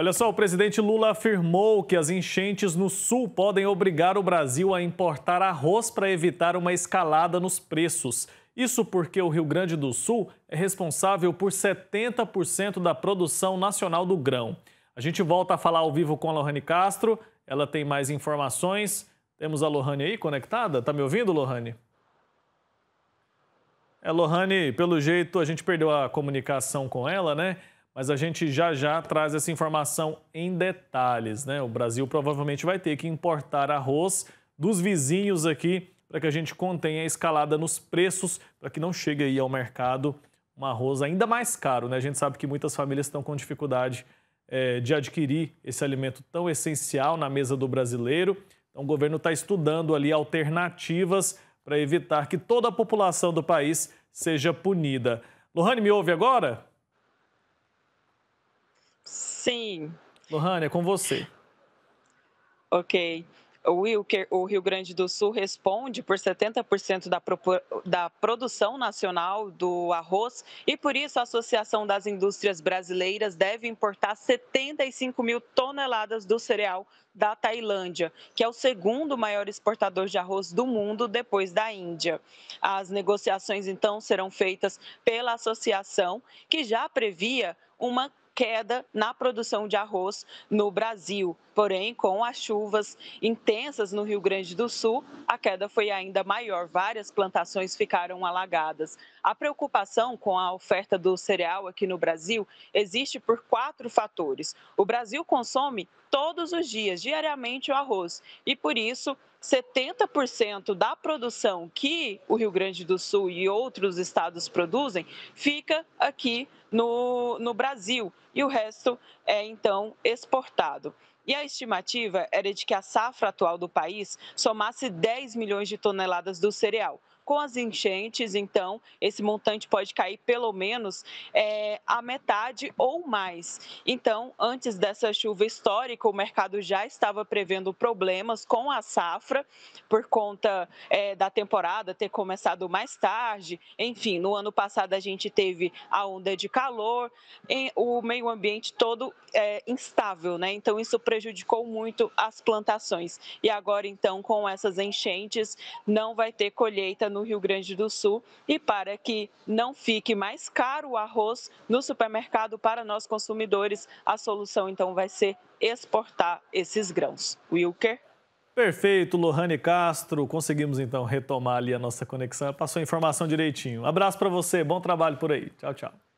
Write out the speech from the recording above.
Olha só, o presidente Lula afirmou que as enchentes no sul podem obrigar o Brasil a importar arroz para evitar uma escalada nos preços. Isso porque o Rio Grande do Sul é responsável por 70% da produção nacional do grão. A gente volta a falar ao vivo com a Lohane Castro, ela tem mais informações. Temos a Lohane aí conectada? Tá me ouvindo, Lohane? É, Lohane, pelo jeito a gente perdeu a comunicação com ela, né? mas a gente já já traz essa informação em detalhes, né? O Brasil provavelmente vai ter que importar arroz dos vizinhos aqui para que a gente contenha a escalada nos preços, para que não chegue aí ao mercado um arroz ainda mais caro, né? A gente sabe que muitas famílias estão com dificuldade é, de adquirir esse alimento tão essencial na mesa do brasileiro. Então, o governo está estudando ali alternativas para evitar que toda a população do país seja punida. Lohane, me ouve agora? Sim. Lohane, é com você. Ok. O Wilker, o Rio Grande do Sul responde por 70% da, da produção nacional do arroz e por isso a Associação das Indústrias Brasileiras deve importar 75 mil toneladas do cereal da Tailândia, que é o segundo maior exportador de arroz do mundo depois da Índia. As negociações então serão feitas pela associação, que já previa uma queda na produção de arroz no Brasil. Porém, com as chuvas intensas no Rio Grande do Sul, a queda foi ainda maior. Várias plantações ficaram alagadas. A preocupação com a oferta do cereal aqui no Brasil existe por quatro fatores. O Brasil consome todos os dias, diariamente, o arroz e, por isso, 70% da produção que o Rio Grande do Sul e outros estados produzem fica aqui no, no Brasil e o resto é então exportado. E a estimativa era de que a safra atual do país somasse 10 milhões de toneladas do cereal, com as enchentes, então, esse montante pode cair pelo menos é, a metade ou mais. Então, antes dessa chuva histórica, o mercado já estava prevendo problemas com a safra por conta é, da temporada ter começado mais tarde. Enfim, no ano passado a gente teve a onda de calor, o meio ambiente todo é, instável, né? Então, isso prejudicou muito as plantações. E agora, então, com essas enchentes, não vai ter colheita no no Rio Grande do Sul e para que não fique mais caro o arroz no supermercado para nós consumidores, a solução então vai ser exportar esses grãos. Wilker? Perfeito, Lohane Castro. Conseguimos então retomar ali a nossa conexão. Passou a informação direitinho. Abraço para você, bom trabalho por aí. Tchau, tchau.